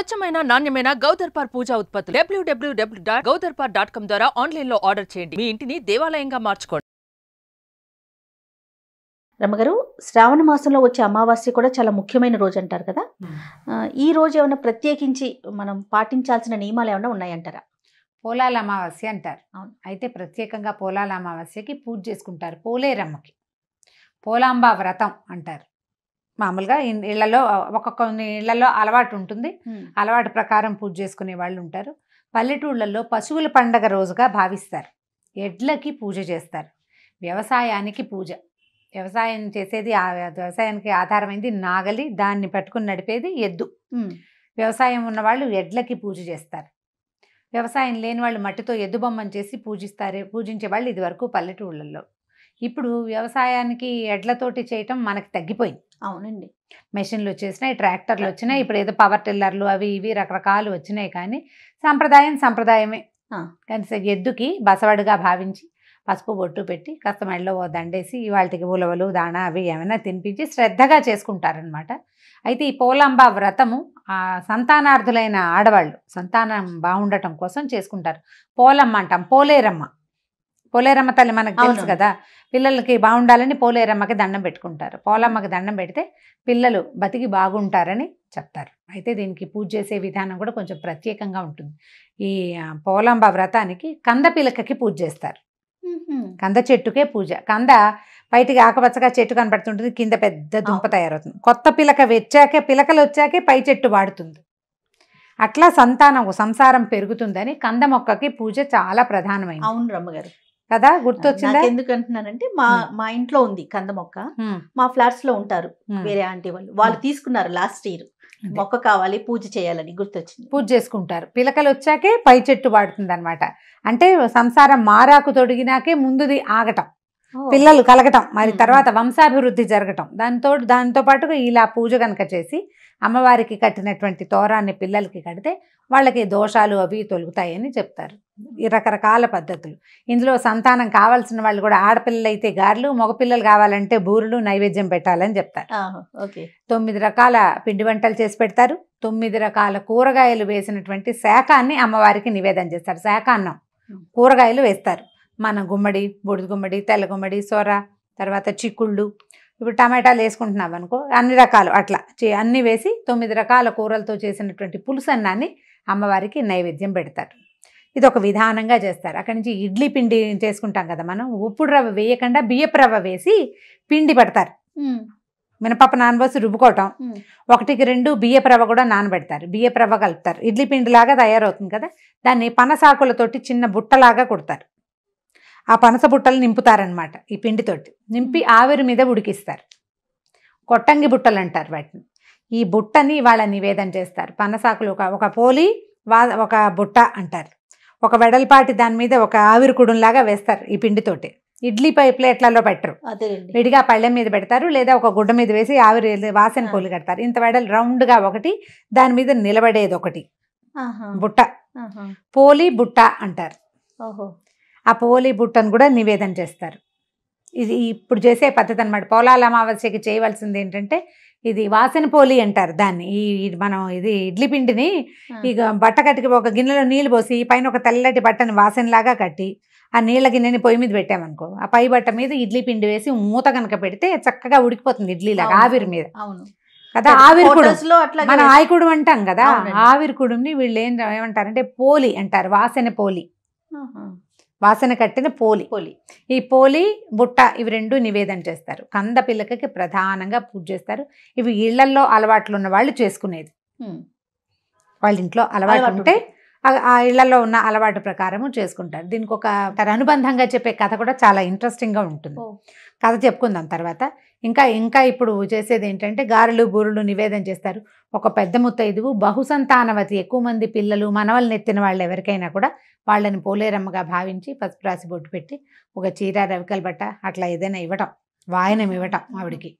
స్వచ్ఛమైన నాణ్యమైన గౌదర్పార్ పూజా ఉత్పత్తులు WWW dot Gaudarpar dot com ద్వారా ఆన్లైన్ లో ఆర్డర్ చేయండి మీ ఇంటిని దేవాలయంగా మార్చుకోండి రమ్మగారు శ్రావణ మాసంలో వచ్చే అమావాస్య కూడా చాలా ముఖ్యమైన రోజు అంటారు కదా ఈ రోజు ఏమైనా ప్రత్యేకించి మనం పాటించాల్సిన నియమాలు ఏమైనా ఉన్నాయంటారా పోలాల అమావాస్య అంటారు అవును అయితే ప్రత్యేకంగా పోలాల అమావాస్యకి పూజ చేసుకుంటారు పోలేరమ్మకి పోలాంబ వ్రతం అంటారు మామూలుగా ఇళ్లలో ఒక కొన్ని ఇళ్లలో అలవాటు ఉంటుంది అలవాటు ప్రకారం పూజ చేసుకునే వాళ్ళు ఉంటారు పల్లెటూళ్ళల్లో పశువుల పండగ రోజుగా భావిస్తారు ఎడ్లకి పూజ చేస్తారు వ్యవసాయానికి పూజ వ్యవసాయం చేసేది వ్యవసాయానికి ఆధారమైంది నాగలి దాన్ని పట్టుకుని నడిపేది ఎద్దు వ్యవసాయం ఉన్నవాళ్ళు ఎడ్లకి పూజ చేస్తారు వ్యవసాయం లేని వాళ్ళు మట్టితో ఎద్దు బొమ్మను చేసి పూజిస్తారు పూజించే వాళ్ళు ఇదివరకు పల్లెటూళ్ళల్లో ఇప్పుడు వ్యవసాయానికి ఎడ్లతోటి చేయటం మనకి తగ్గిపోయింది అవునండి మెషిన్లు వచ్చేసినాయి ట్రాక్టర్లు వచ్చినాయి ఇప్పుడు ఏదో పవర్ టిల్లర్లు అవి ఇవి రకరకాలు వచ్చినాయి కానీ సంప్రదాయం సంప్రదాయమే కానీ ఎద్దుకి బసవడుగా భావించి పసుపు బొట్టు పెట్టి కాస్త ఓ దండేసి వాళ్ళకి ఉలవలు దాణా అవి ఏమైనా తినిపించి శ్రద్ధగా చేసుకుంటారనమాట అయితే ఈ పోలంబ వ్రతము ఆ సంతానార్థులైన ఆడవాళ్ళు సంతానం బాగుండటం కోసం చేసుకుంటారు పోలమ్మ అంటాం పోలేరమ్మ పోలేరమ్మ తల్లి మనకు తెలుసు కదా పిల్లలకి బాగుండాలని పోలేరమ్మకి దండం పెట్టుకుంటారు పోలమ్మకి దండం పెడితే పిల్లలు బతికి బాగుంటారని చెప్తారు అయితే దీనికి పూజ చేసే విధానం కూడా కొంచెం ప్రత్యేకంగా ఉంటుంది ఈ పోలంబ వ్రతానికి కంద పిలకకి పూజ చేస్తారు కంద చెట్టుకే పూజ కంద బయటికి ఆకుపచ్చగా చెట్టు కనపడుతుంటుంది కింద పెద్ద దుంప తయారవుతుంది కొత్త పిలక వచ్చాకే పిలకలు వచ్చాకే పై చెట్టు వాడుతుంది అట్లా సంతానం సంసారం పెరుగుతుందని కంద మొక్కకి పూజ చాలా ప్రధానమైన అవును రమ్మగారు కదా గుర్తొచ్చిందా ఎందుకు అంటున్నానంటే మా మా ఇంట్లో ఉంది కంద మొక్క మా ఫ్లాట్స్ లో ఉంటారు వేరే ఆంటీ వాళ్ళు వాళ్ళు తీసుకున్నారు లాస్ట్ ఇయర్ మొక్క కావాలి పూజ చేయాలని గుర్తొచ్చింది పూజ చేసుకుంటారు పిలకలు వచ్చాకే పై చెట్టు వాడుతుంది అంటే సంసారం మారాకు తొడిగినాకే ముందుది ఆగటం పిల్లలు కలగటం మరి తర్వాత వంశాభివృద్ధి జరగటం దాంతో దాంతో పాటుగా ఇలా పూజ కనుక చేసి అమ్మవారికి కట్టినటువంటి తోరాన్ని పిల్లలకి కడితే వాళ్ళకి దోషాలు అవి తొలుగుతాయని చెప్తారు రకరకాల పద్ధతులు ఇందులో సంతానం కావాల్సిన వాళ్ళు కూడా ఆడపిల్లలు అయితే గారెలు మగపిల్లలు కావాలంటే బూరులు నైవేద్యం పెట్టాలని చెప్తారు తొమ్మిది రకాల పిండి వంటలు చేసి పెడతారు తొమ్మిది రకాల కూరగాయలు వేసినటువంటి శాఖాన్ని అమ్మవారికి నివేదన చేస్తారు శాఖాన్నం కూరగాయలు వేస్తారు మన గుమ్మడి బూడిద గుమ్మడి తెల్ల గుమ్మడి సొర తర్వాత చిక్కుళ్ళు ఇప్పుడు టమాటాలు వేసుకుంటున్నాం అనుకో అన్ని రకాలు అట్లా చే అన్నీ వేసి తొమ్మిది రకాల కూరలతో చేసినటువంటి పులుసన్నాన్ని అమ్మవారికి నైవేద్యం పెడతారు ఇది ఒక విధానంగా చేస్తారు అక్కడి నుంచి ఇడ్లీ పిండి చేసుకుంటాం కదా మనం ఉప్పుడు రవ్వ వేయకుండా బియ్యపు రవ్వ వేసి పిండి పెడతారు మినపప్పు నానబోసి రుబ్బుకోవటం ఒకటికి రెండు బియ్యపు రవ్వ కూడా నానబెడతారు బియ్యపు రవ్వ కలుపుతారు ఇడ్లీ పిండిలాగా తయారవుతుంది కదా దాన్ని పనసాకులతోటి చిన్న బుట్టలాగా కుడతారు ఆ పనస బుట్టలు నింపుతారనమాట ఈ పిండితోటి నింపి ఆవిరి మీద ఉడికిస్తారు కొట్టంగి బుట్టలు అంటారు వాటిని ఈ బుట్టని వాళ్ళ నివేదన చేస్తారు పనసాకులు ఒక ఒక పోలి వా ఒక బుట్ట అంటారు ఒక వెడల్పాటి దాని మీద ఒక ఆవిరి కుడుంలాగా వేస్తారు ఈ పిండితోటి ఇడ్లీ పై ప్లేట్లలో పెట్టరు విడిగా పళ్ళెం మీద పెడతారు లేదా ఒక గుడ్డ మీద వేసి ఆవిరి వాసన పోలి కడతారు ఇంత వెడలు రౌండ్గా ఒకటి దాని మీద నిలబడేది ఒకటి బుట్ట పోలి బుట్ట అంటారు ఆ పోలి బుట్టను కూడా నివేదన చేస్తారు ఇది ఇప్పుడు చేసే పద్ధతి అనమాట పోలాల అమావాస్యకి చేయవలసింది ఏంటంటే ఇది వాసన పోలి అంటారు దాన్ని ఈ మనం ఇది ఇడ్లీ పిండిని ఇక బట్ట కట్టి ఒక గిన్నెలో నీళ్ళు పోసి పైన ఒక తెల్లటి బట్టని వాసనలాగా కట్టి ఆ నీళ్ళ గిన్నెని పొయ్యి మీద పెట్టామనుకో ఆ పై బట్ట మీద ఇడ్లీ పిండి వేసి మూత కనుక పెడితే చక్కగా ఉడికిపోతుంది ఇడ్లీలాగా ఆవిరి మీద అవును కదా ఆవిరికుడు మనం ఆయకుడు అంటాం కదా ఆవిరికుడుని వీళ్ళు ఏం ఏమంటారంటే పోలి అంటారు వాసన పోలి వాసన కట్టిన పోలి పోలి ఈ పోలి బుట్ట ఇవి రెండు నివేదన చేస్తారు కంద పిల్లకకి ప్రధానంగా పూజ చేస్తారు ఇవి ఇళ్లల్లో అలవాట్లు ఉన్న వాళ్ళు చేసుకునేది వాళ్ళ ఇంట్లో అలవాటు ఉంటే ఆ ఇళ్లలో ఉన్న అలవాటు ప్రకారము చేసుకుంటారు దీనికి ఒక అనుబంధంగా చెప్పే కథ కూడా చాలా ఇంట్రెస్టింగ్గా ఉంటుంది కథ చెప్పుకుందాం తర్వాత ఇంకా ఇంకా ఇప్పుడు చేసేది ఏంటంటే గారెలు బూరెలు నివేదన చేస్తారు ఒక పెద్ద ముత్తైదువు బహుసంతానవతి ఎక్కువ మంది పిల్లలు మనవల్ని ఎత్తిన వాళ్ళు ఎవరికైనా కూడా వాళ్ళని పోలేరమ్మగా భావించి పసుపు రాసి బొట్టు పెట్టి ఒక చీర రవికల బట్ట అట్లా ఏదైనా ఇవ్వటం వాయనం ఇవ్వటం ఆవిడికి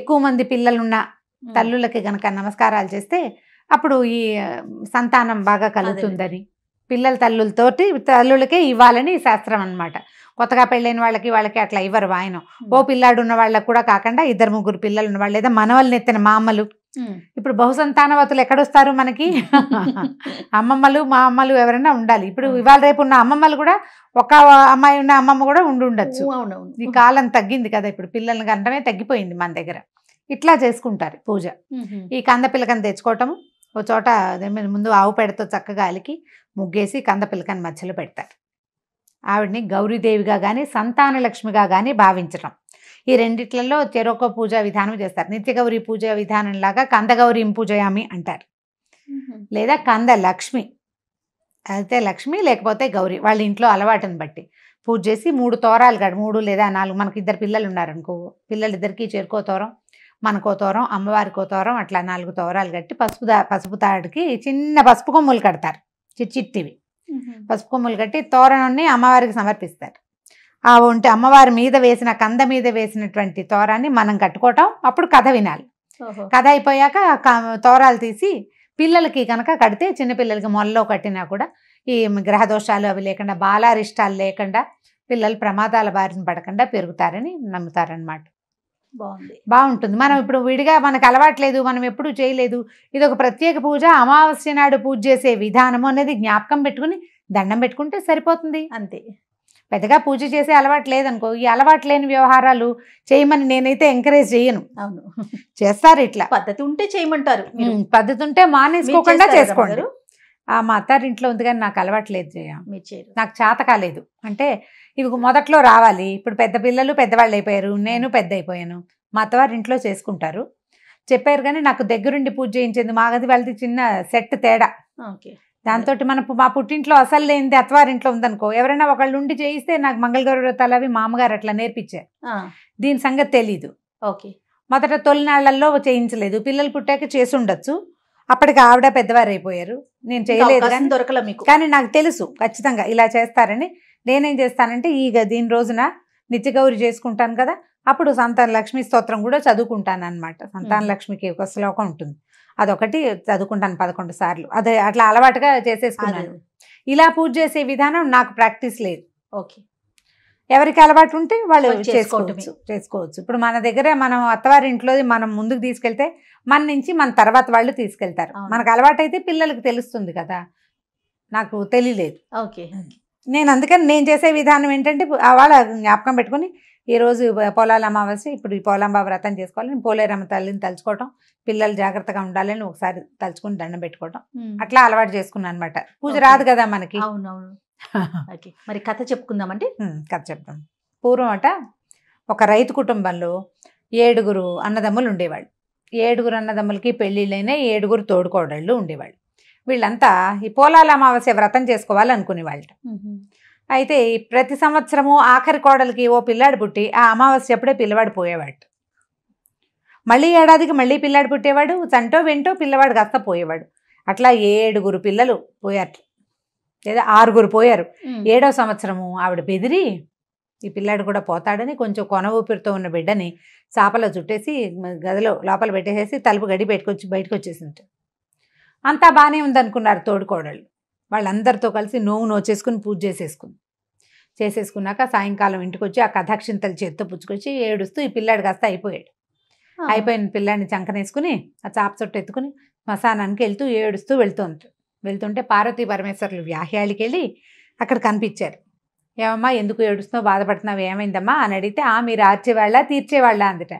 ఎక్కువ మంది పిల్లలున్న తల్లులకి గనక నమస్కారాలు చేస్తే అప్పుడు ఈ సంతానం బాగా కలుగుతుందని పిల్లల తల్లులతోటి తల్లులకే ఇవ్వాలని శాస్త్రం అనమాట కొత్తగా పెళ్ళైన వాళ్ళకి వాళ్ళకి అట్లా ఇవ్వరు ఆయన ఓ పిల్లాడు ఉన్న వాళ్ళకి కూడా కాకుండా ఇద్దరు ముగ్గురు పిల్లలు ఉన్న వాళ్ళు లేదా మనవల్ని ఎత్తిన మా అమ్మలు ఇప్పుడు బహుసంతానవతులు ఎక్కడొస్తారు మనకి అమ్మమ్మలు మా అమ్మలు ఎవరైనా ఉండాలి ఇప్పుడు ఇవాళ రేపు ఉన్న అమ్మమ్మలు కూడా ఒక అమ్మాయి ఉన్న అమ్మమ్మ కూడా ఉండి ఉండొచ్చు ఈ కాలం తగ్గింది కదా ఇప్పుడు పిల్లల్ని కంటమే తగ్గిపోయింది మన దగ్గర ఇట్లా చేసుకుంటారు పూజ ఈ కంద పిలకని తెచ్చుకోవటము ఓ చోట ముందు ఆవు పెడతో చక్కగా అలికి ముగ్గేసి కంద పిలకని మధ్యలో పెడతారు ఆవిడని గౌరీదేవిగా కానీ సంతాన లక్ష్మిగా కానీ భావించడం ఈ రెండిట్లలో చెరొక పూజ విధానం చేస్తారు నిత్యగౌరి పూజ విధానంలాగా కందగౌరి పూజయామి అంటారు లేదా కంద లక్ష్మి అయితే లక్ష్మి లేకపోతే గౌరి వాళ్ళ ఇంట్లో అలవాటుని బట్టి పూజ చేసి మూడు తోరాలు కాదు మూడు లేదా నాలుగు మనకి ఇద్దరు పిల్లలు ఉన్నారనుకో పిల్లలిద్దరికీ చేరుకో తోరం మనకో తోరం అమ్మవారికో తోరం అట్లా నాలుగు తోరాలు కట్టి పసుపు పసుపు తాడికి చిన్న పసుపు కొమ్ములు కడతారు చిట్టివి పసుపు కొమ్ములు కట్టి తోరణాన్ని అమ్మవారికి సమర్పిస్తారు ఆ ఉంటే అమ్మవారి మీద వేసిన కంద మీద వేసినటువంటి తోరాన్ని మనం కట్టుకోవటం అప్పుడు కథ వినాలి కథ అయిపోయాక తోరాలు తీసి పిల్లలకి కనుక కడితే చిన్నపిల్లలకి మొల్లో కట్టినా కూడా ఈ గ్రహదోషాలు అవి లేకుండా బాలారిష్టాలు లేకుండా పిల్లలు ప్రమాదాల బారిన పడకుండా పెరుగుతారని నమ్ముతారనమాట బాగుంది బాగుంటుంది మనం ఇప్పుడు విడిగా మనకు అలవాట్లేదు మనం ఎప్పుడు చేయలేదు ఇది ఒక ప్రత్యేక పూజ అమావాస్య నాడు పూజ చేసే విధానం అనేది జ్ఞాపకం పెట్టుకుని దండం పెట్టుకుంటే సరిపోతుంది అంతే పెద్దగా పూజ చేసే అలవాటు లేదనుకో ఈ అలవాటు లేని వ్యవహారాలు చేయమని నేనైతే ఎంకరేజ్ చేయను అవును చేస్తారు ఇట్లా పద్ధతి ఉంటే చేయమంటారు పద్ధతి ఉంటే మానేసుకోకుండా చేసుకోండి ఆ మా అత్తారింట్లో ఉంది కానీ నాకు అలవాటు లేదు నాకు చేత కాలేదు అంటే ఇవి మొదట్లో రావాలి ఇప్పుడు పెద్ద పిల్లలు పెద్దవాళ్ళు అయిపోయారు నేను పెద్ద అయిపోయాను మా అత్తవారి ఇంట్లో చేసుకుంటారు చెప్పారు కానీ నాకు దగ్గరుండి పూజ చేయించేది మాగది వాళ్ళది చిన్న సెట్ తేడా దాంతో మన మా పుట్టింట్లో అసలు లేనిది అత్తవారింట్లో ఉందనుకో ఎవరైనా ఒకళ్ళు ఉండి చేయిస్తే నాకు మంగళగౌరి వ్రతాలు అవి మామగారు అట్లా నేర్పించారు దీని సంగతి తెలీదు ఓకే మొదట తొలినాళ్లలో చేయించలేదు పిల్లలు పుట్టాక చేసి ఉండొచ్చు అప్పటికి ఆవిడ పెద్దవారు అయిపోయారు నేను చేయలేదు దొరకలే కానీ నాకు తెలుసు ఖచ్చితంగా ఇలా చేస్తారని నేనేం చేస్తానంటే ఈ దీని రోజున నిత్యగౌరి చేసుకుంటాను కదా అప్పుడు సంతాన లక్ష్మి స్తోత్రం కూడా చదువుకుంటాను అనమాట సంతాన లక్ష్మికి ఒక శ్లోకం ఉంటుంది అదొకటి చదువుకుంటాను పదకొండు సార్లు అదే అట్లా అలవాటుగా చేసేసుకున్నాను ఇలా పూజ చేసే విధానం నాకు ప్రాక్టీస్ లేదు ఓకే ఎవరికి అలవాటు ఉంటే వాళ్ళు చేసుకోవచ్చు చేసుకోవచ్చు ఇప్పుడు మన దగ్గర మనం అత్తవారి ఇంట్లో మనం ముందుకు తీసుకెళ్తే మన నుంచి మన తర్వాత వాళ్ళు తీసుకెళ్తారు మనకు అలవాటు అయితే పిల్లలకు తెలుస్తుంది కదా నాకు తెలియలేదు ఓకే నేను అందుకని నేను చేసే విధానం ఏంటంటే వాళ్ళ జ్ఞాపకం పెట్టుకుని ఈరోజు పోలాల అమావాస్య ఇప్పుడు ఈ పోలాంబా వ్రతం చేసుకోవాలని పోలేరమ్మ తల్లిని తలుచుకోవటం పిల్లలు జాగ్రత్తగా ఉండాలని ఒకసారి తలుచుకుని దండం పెట్టుకోవటం అట్లా అలవాటు చేసుకున్నాను అనమాట పూజ రాదు కదా మనకి అవునవును మరి కథ చెప్పుకుందామండి కథ చెప్తాం పూర్వం అట ఒక రైతు కుటుంబంలో ఏడుగురు అన్నదమ్ములు ఉండేవాళ్ళు ఏడుగురు అన్నదమ్ములకి పెళ్ళిళ్ళైన ఏడుగురు తోడుకోడళ్ళు ఉండేవాళ్ళు వీళ్ళంతా ఈ పోలాల అమావాస్య వ్రతం చేసుకోవాలి అనుకునేవాళ్ళు అయితే ప్రతి సంవత్సరము ఆఖరి కోడలకి ఓ పిల్లాడు పుట్టి ఆ అమావాస్య అప్పుడే పిల్లవాడు పోయేవాడు మళ్ళీ ఏడాదికి మళ్ళీ పిల్లాడు పుట్టేవాడు చంటో వెంటో పిల్లవాడు కాస్త పోయేవాడు అట్లా ఏడుగురు పిల్లలు పోయారు లేదా ఆరుగురు పోయారు ఏడో సంవత్సరము ఆవిడ బెదిరి ఈ పిల్లాడు కూడా పోతాడని కొంచెం కొన ఊపిరితో ఉన్న బిడ్డని చాపలో చుట్టేసి గదిలో లోపల పెట్టేసేసి తలుపు గడి వచ్చి బయటకు వచ్చేసింటారు అంతా బాగానే ఉందనుకున్నారు తోడుకోడళ్ళు వాళ్ళందరితో కలిసి నోవు చేసుకుని పూజ చేసేసుకుంది చేసేసుకున్నాక సాయంకాలం ఇంటికి వచ్చి ఆ కథాక్షింతలు చేత్తో పుచ్చుకొచ్చి ఏడుస్తూ ఈ పిల్లాడు కాస్త అయిపోయాడు అయిపోయిన పిల్లాడిని చంకనేసుకుని ఆ చాప చుట్టూ ఎత్తుకుని మసానానికి వెళ్తూ ఏడుస్తూ వెళ్తూ వెళ్తుంటే పార్వతీ పరమేశ్వర్లు వ్యాహ్యాలకి వెళ్ళి అక్కడ కనిపించారు ఏమమ్మా ఎందుకు ఏడుస్తున్నావు బాధపడుతున్నావు ఏమైందమ్మా అని అడిగితే ఆ మీరు ఆర్చేవాళ్ళ తీర్చేవాళ్ళ అందుట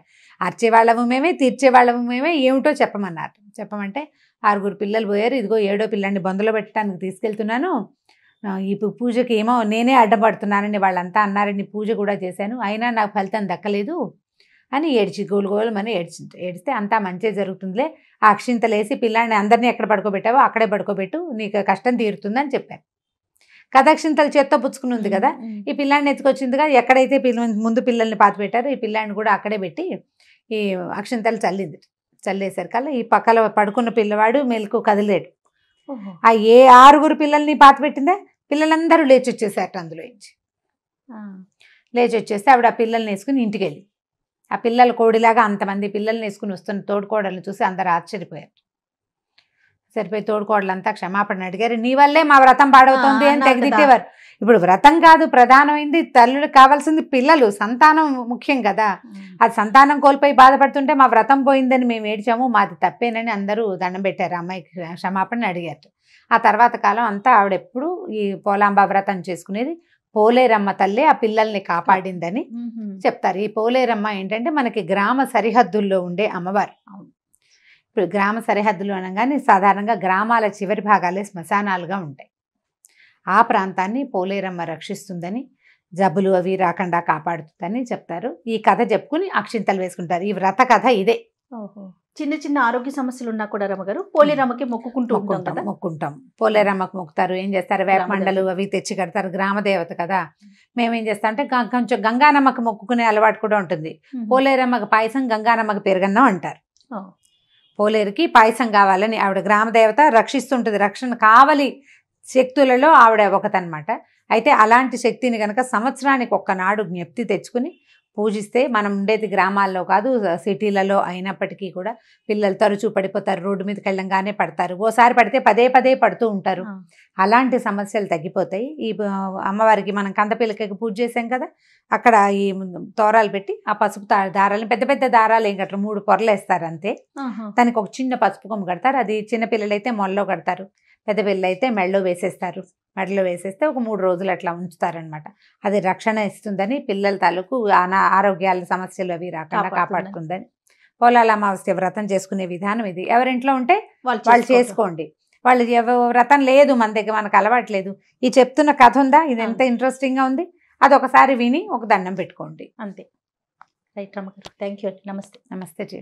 అర్చేవాళ్ళము మేమే తీర్చేవాళ్ళము మేమే ఏమిటో చెప్పమన్నారు చెప్పమంటే ఆరుగురు పిల్లలు పోయారు ఇదిగో ఏడో పిల్లాన్ని బొందలో పెట్టడానికి తీసుకెళ్తున్నాను ఈ పూజకి ఏమో నేనే అడ్డపడుతున్నానని వాళ్ళంతా అన్నారని పూజ కూడా చేశాను అయినా నాకు ఫలితం దక్కలేదు అని ఏడ్చి గోలు మనం ఏడ్చి ఏడిస్తే అంతా మంచిగా జరుగుతుందిలే ఆ అక్షింతలేసి పిల్లాన్ని అందరినీ ఎక్కడ పడుకోబెట్టావో అక్కడే పడుకోబెట్టు నీకు కష్టం తీరుతుందని చెప్పారు కథక్షింతలు చేత్తో పుచ్చుకుని ఉంది కదా ఈ పిల్లాడిని ఎత్తుకొచ్చిందిగా ఎక్కడైతే పిల్ల ముందు పిల్లల్ని పాతి పెట్టారు ఈ పిల్లాన్ని కూడా అక్కడే పెట్టి ఈ అక్షింతలు చల్లింది చల్లేసరికల్లా ఈ పక్కల పడుకున్న పిల్లవాడు మెలకు కదిలేడు ఆ ఏ ఆరుగురు పిల్లల్ని పాత పెట్టిందే పిల్లలందరూ లేచి వచ్చేసారట అందులో ఇచ్చి లేచి వచ్చేస్తే ఆవిడ ఆ పిల్లల్ని వేసుకుని ఇంటికి వెళ్ళి ఆ పిల్లల కోడిలాగా అంతమంది పిల్లల్ని వేసుకుని వస్తున్న తోడుకోడలను చూసి అందరు ఆశ్చర్యపోయారు సరిపోయి తోడుకోడలంతా క్షమాపణ అడిగారు నీ వల్లే మా వ్రతం పాడవుతుంది అని తెగదిట్టేవారు ఇప్పుడు వ్రతం కాదు ప్రధానమైంది తల్లులకు కావాల్సింది పిల్లలు సంతానం ముఖ్యం కదా అది సంతానం కోల్పోయి బాధపడుతుంటే మా వ్రతం పోయిందని మేము ఏడ్చాము మాది తప్పేనని అందరూ దండం పెట్టారు అమ్మాయికి క్షమాపణ అడిగారు ఆ తర్వాత కాలం అంతా ఆవిడెప్పుడు ఈ పోలాంబ వ్రతం చేసుకునేది పోలేరమ్మ తల్లి ఆ పిల్లల్ని కాపాడిందని చెప్తారు ఈ పోలేరమ్మ ఏంటంటే మనకి గ్రామ సరిహద్దుల్లో ఉండే అమ్మవారు ఇప్పుడు గ్రామ సరిహద్దులు అనగానే సాధారణంగా గ్రామాల చివరి భాగాలే శ్మశానాలుగా ఉంటాయి ఆ ప్రాంతాన్ని పోలేరమ్మ రక్షిస్తుందని జబ్బులు అవి రాకుండా కాపాడుతుందని చెప్తారు ఈ కథ చెప్పుకుని అక్షింతలు వేసుకుంటారు ఈ వ్రత కథ ఇదే చిన్న చిన్న ఆరోగ్య సమస్యలు ఉన్నా కూడా రమ్మగారు పోలేరమ్మకి మొక్కుకుంటూ ఉంటాం మొక్కుంటాం పోలేరమ్మకి మొక్కుతారు ఏం చేస్తారు వేపమండలు అవి తెచ్చి కడతారు గ్రామదేవత కదా మేమేం చేస్తాం అంటే కొంచెం గంగానమ్మకి మొక్కుకునే అలవాటు కూడా ఉంటుంది పోలేరమ్మకి పాయసం గంగానమ్మకి పెరగన్నం అంటారు పోలేరుకి పాయసం కావాలని ఆవిడ గ్రామదేవత రక్షిస్తుంటుంది రక్షణ కావలి శక్తులలో ఆవిడ ఒకతనమాట అయితే అలాంటి శక్తిని కనుక సంవత్సరానికి ఒక్కనాడు జ్ఞప్తి తెచ్చుకుని పూజిస్తే మనం ఉండేది గ్రామాల్లో కాదు సిటీలలో అయినప్పటికీ కూడా పిల్లలు తరచూ పడిపోతారు రోడ్డు మీదకి వెళ్ళంగానే పడతారు ఓసారి పడితే పదే పదే పడుతూ ఉంటారు అలాంటి సమస్యలు తగ్గిపోతాయి ఈ అమ్మవారికి మనం కందపిల్లకకి పూజ చేసాం కదా అక్కడ ఈ తోరాలు పెట్టి ఆ పసుపు దారాలు పెద్ద పెద్ద దారాలు ఏం కట్టరు మూడు పొరలు వేస్తారు అంతే దానికి ఒక చిన్న పసుపు కొమ్ము కడతారు అది చిన్న అయితే మొల్లో కడతారు పెద్ద పిల్లలు అయితే మెళ్ళో వేసేస్తారు మట్టిలో వేసేస్తే ఒక మూడు రోజులు అట్లా ఉంచుతారనమాట అది రక్షణ ఇస్తుందని పిల్లల తాలూకు అనా ఆరోగ్యాల సమస్యలు అవి రాకుండా కాపాడుతుందని పొలాల అమావాస్య వ్రతం చేసుకునే విధానం ఇది ఎవరింట్లో ఉంటే వాళ్ళు చేసుకోండి వాళ్ళు వ్రతం లేదు మన దగ్గర మనకు అలవాట్లేదు ఈ చెప్తున్న కథ ఉందా ఇది ఎంత ఇంట్రెస్టింగ్గా ఉంది అది ఒకసారి విని ఒక దండం పెట్టుకోండి అంతే రైట్ రమ్మ థ్యాంక్ యూ నమస్తే నమస్తే జీ